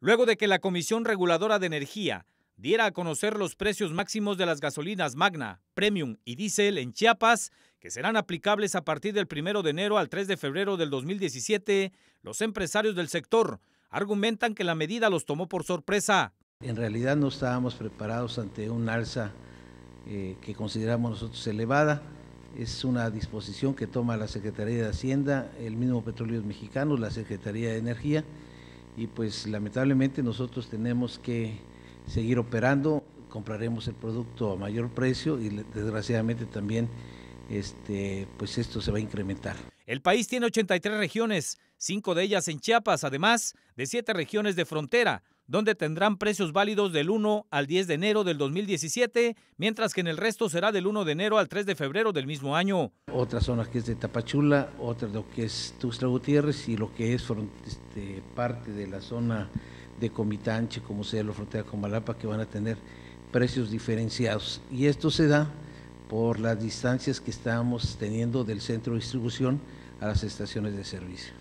luego de que la Comisión Reguladora de Energía diera a conocer los precios máximos de las gasolinas Magna, Premium y Diesel en Chiapas, que serán aplicables a partir del 1 de enero al 3 de febrero del 2017, los empresarios del sector argumentan que la medida los tomó por sorpresa. En realidad no estábamos preparados ante un alza eh, que consideramos nosotros elevada. Es una disposición que toma la Secretaría de Hacienda, el mismo Petróleos Mexicanos, la Secretaría de Energía y pues lamentablemente nosotros tenemos que seguir operando, compraremos el producto a mayor precio y desgraciadamente también este, pues esto se va a incrementar. El país tiene 83 regiones, 5 de ellas en Chiapas, además de 7 regiones de frontera, donde tendrán precios válidos del 1 al 10 de enero del 2017, mientras que en el resto será del 1 de enero al 3 de febrero del mismo año. Otra zona que es de Tapachula, otras lo que es Tuxtla Gutiérrez y lo que es este, parte de la zona de Comitanche, como sea la frontera con Malapa, que van a tener precios diferenciados. Y esto se da por las distancias que estamos teniendo del centro de distribución a las estaciones de servicio.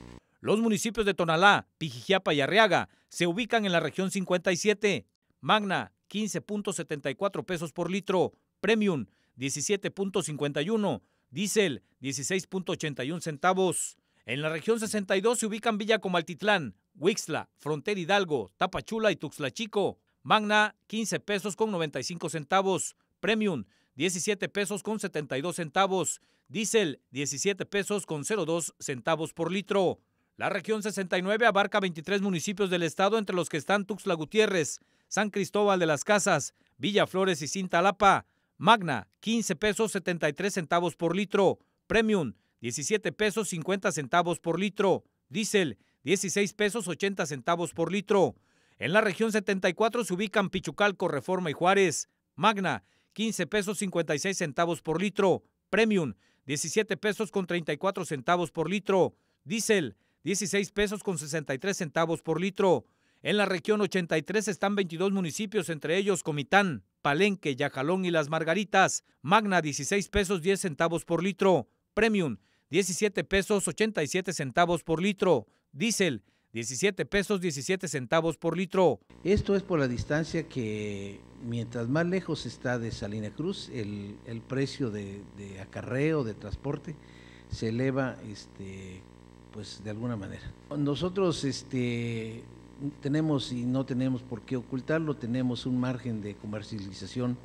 Los municipios de Tonalá, Pijijiapa y Arriaga se ubican en la región 57. Magna, 15.74 pesos por litro. Premium, 17.51. Diesel, 16.81 centavos. En la región 62 se ubican Villa Comaltitlán, Huixla, Frontera Hidalgo, Tapachula y Chico. Magna, 15 pesos con 95 centavos. Premium, 17 pesos con 72 centavos. Diesel, 17 pesos con 02 centavos por litro. La región 69 abarca 23 municipios del estado, entre los que están Tuxla Gutiérrez, San Cristóbal de las Casas, Villa Flores y Cintalapa. Magna, 15 pesos 73 centavos por litro. Premium, 17 pesos 50 centavos por litro. Diesel, 16 pesos 80 centavos por litro. En la región 74 se ubican Pichucalco, Reforma y Juárez. Magna, 15 pesos 56 centavos por litro. Premium, 17 pesos con 34 centavos por litro. Diesel, 16 pesos con 63 centavos por litro. En la región 83 están 22 municipios, entre ellos Comitán, Palenque, Yajalón y Las Margaritas. Magna 16 pesos 10 centavos por litro. Premium 17 pesos 87 centavos por litro. Diesel 17 pesos 17 centavos por litro. Esto es por la distancia que mientras más lejos está de Salina Cruz, el, precio de, de, acarreo, de transporte, se eleva este, pues de alguna manera. Nosotros este, tenemos y no tenemos por qué ocultarlo, tenemos un margen de comercialización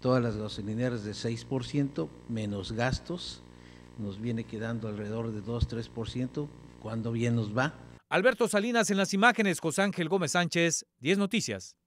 todas las gasolineras de 6% menos gastos, nos viene quedando alrededor de 2-3% cuando bien nos va. Alberto Salinas en las imágenes, José Ángel Gómez Sánchez, 10 Noticias.